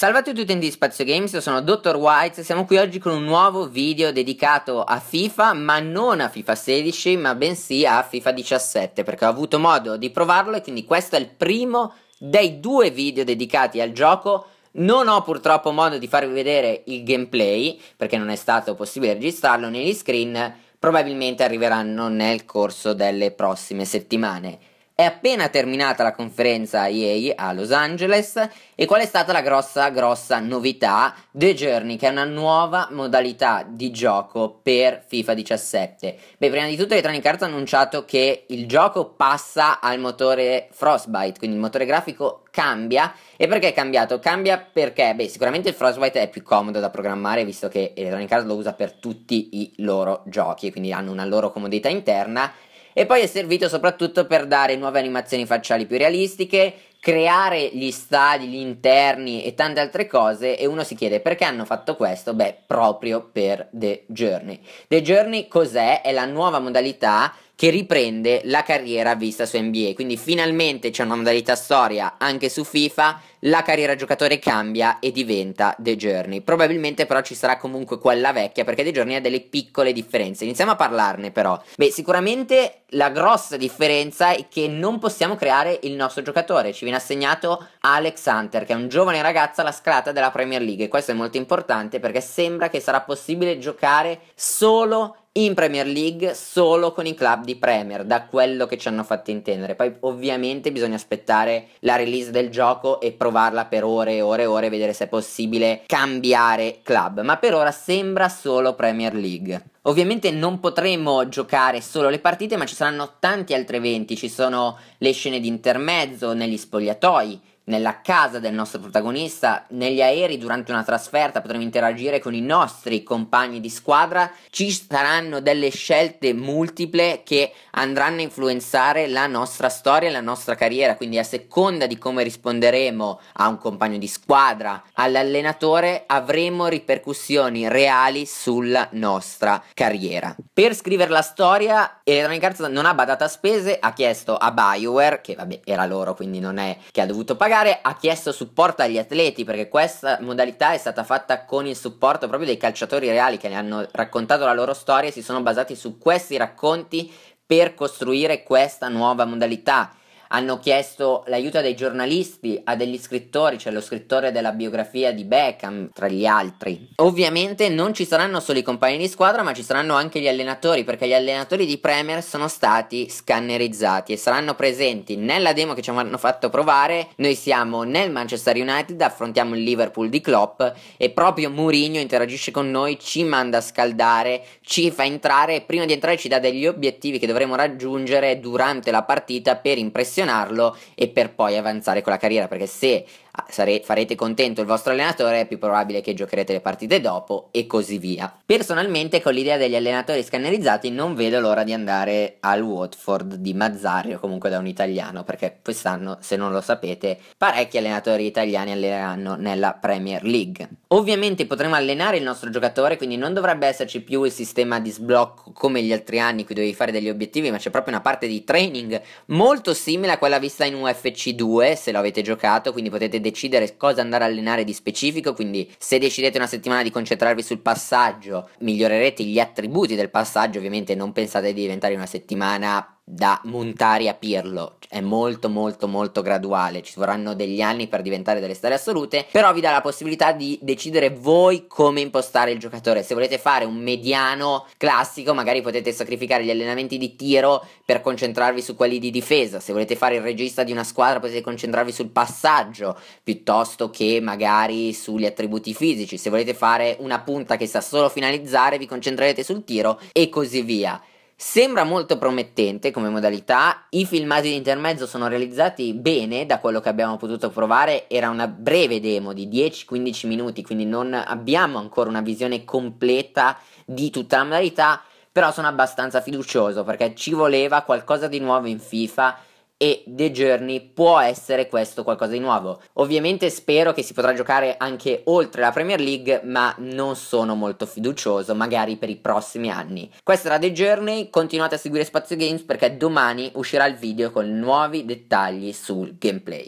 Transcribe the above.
Salve a tutti utenti di Spazio Games, io sono Dr. White, siamo qui oggi con un nuovo video dedicato a FIFA, ma non a FIFA 16, ma bensì a FIFA 17, perché ho avuto modo di provarlo e quindi questo è il primo dei due video dedicati al gioco. Non ho purtroppo modo di farvi vedere il gameplay, perché non è stato possibile registrarlo negli screen, probabilmente arriveranno nel corso delle prossime settimane. È appena terminata la conferenza EA a Los Angeles e qual è stata la grossa grossa novità? The Journey, che è una nuova modalità di gioco per FIFA 17. Beh, prima di tutto Electronic Arts ha annunciato che il gioco passa al motore Frostbite, quindi il motore grafico cambia. E perché è cambiato? Cambia perché, beh, sicuramente il Frostbite è più comodo da programmare, visto che Electronic Arts lo usa per tutti i loro giochi, quindi hanno una loro comodità interna e poi è servito soprattutto per dare nuove animazioni facciali più realistiche, creare gli stadi, gli interni e tante altre cose e uno si chiede perché hanno fatto questo? Beh, proprio per The Journey. The Journey cos'è? È la nuova modalità che riprende la carriera vista su NBA. Quindi finalmente c'è una modalità storia anche su FIFA, la carriera giocatore cambia e diventa The Journey. Probabilmente però ci sarà comunque quella vecchia perché The Journey ha delle piccole differenze. Iniziamo a parlarne però. Beh, sicuramente la grossa differenza è che non possiamo creare il nostro giocatore. Ci viene assegnato Alex Hunter, che è un giovane ragazzo alla scalata della Premier League. E questo è molto importante perché sembra che sarà possibile giocare solo in Premier League solo con i club di Premier, da quello che ci hanno fatto intendere. Poi ovviamente bisogna aspettare la release del gioco e provarla per ore e ore e ore, vedere se è possibile cambiare club, ma per ora sembra solo Premier League. Ovviamente non potremo giocare solo le partite, ma ci saranno tanti altri eventi, ci sono le scene di intermezzo negli spogliatoi, nella casa del nostro protagonista, negli aerei durante una trasferta potremo interagire con i nostri compagni di squadra, ci saranno delle scelte multiple che andranno a influenzare la nostra storia e la nostra carriera, quindi a seconda di come risponderemo a un compagno di squadra, all'allenatore, avremo ripercussioni reali sulla nostra carriera. Per scrivere la storia, Electronic Arts non ha badato a spese, ha chiesto a BioWare, che vabbè era loro quindi non è che ha dovuto pagare, Nucleare ha chiesto supporto agli atleti perché questa modalità è stata fatta con il supporto proprio dei calciatori reali che ne hanno raccontato la loro storia e si sono basati su questi racconti per costruire questa nuova modalità hanno chiesto l'aiuto dei giornalisti, a degli scrittori, c'è cioè lo scrittore della biografia di Beckham, tra gli altri. Ovviamente non ci saranno solo i compagni di squadra, ma ci saranno anche gli allenatori, perché gli allenatori di Premier sono stati scannerizzati e saranno presenti nella demo che ci hanno fatto provare. Noi siamo nel Manchester United, affrontiamo il Liverpool di Klopp e proprio Mourinho interagisce con noi, ci manda a scaldare, ci fa entrare e prima di entrare ci dà degli obiettivi che dovremo raggiungere durante la partita per impressionare perfezionarlo e per poi avanzare con la carriera, perché se Ah, sare- farete contento il vostro allenatore, è più probabile che giocherete le partite dopo e così via. Personalmente con l'idea degli allenatori scannerizzati non vedo l'ora di andare al Watford di Mazzari o comunque da un italiano, perché quest'anno, se non lo sapete, parecchi allenatori italiani alleneranno nella Premier League. Ovviamente potremo allenare il nostro giocatore, quindi non dovrebbe esserci più il sistema di sblocco come gli altri anni, qui dovevi fare degli obiettivi, ma c'è proprio una parte di training molto simile a quella vista in UFC 2, se lo avete giocato, quindi potete decidere cosa andare a allenare di specifico, quindi se decidete una settimana di concentrarvi sul passaggio, migliorerete gli attributi del passaggio, ovviamente non pensate di diventare una settimana da Montari a Pirlo è molto molto molto graduale ci vorranno degli anni per diventare delle stelle assolute però vi dà la possibilità di decidere voi come impostare il giocatore se volete fare un mediano classico magari potete sacrificare gli allenamenti di tiro per concentrarvi su quelli di difesa se volete fare il regista di una squadra potete concentrarvi sul passaggio piuttosto che magari sugli attributi fisici se volete fare una punta che sa solo finalizzare vi concentrerete sul tiro e così via Sembra molto promettente come modalità, i filmati di intermezzo sono realizzati bene da quello che abbiamo potuto provare, era una breve demo di 10-15 minuti, quindi non abbiamo ancora una visione completa di tutta la modalità, però sono abbastanza fiducioso perché ci voleva qualcosa di nuovo in FIFA e The Journey può essere questo qualcosa di nuovo. Ovviamente spero che si potrà giocare anche oltre la Premier League, ma non sono molto fiducioso, magari per i prossimi anni. Questa era The Journey, continuate a seguire Spazio Games perché domani uscirà il video con nuovi dettagli sul gameplay.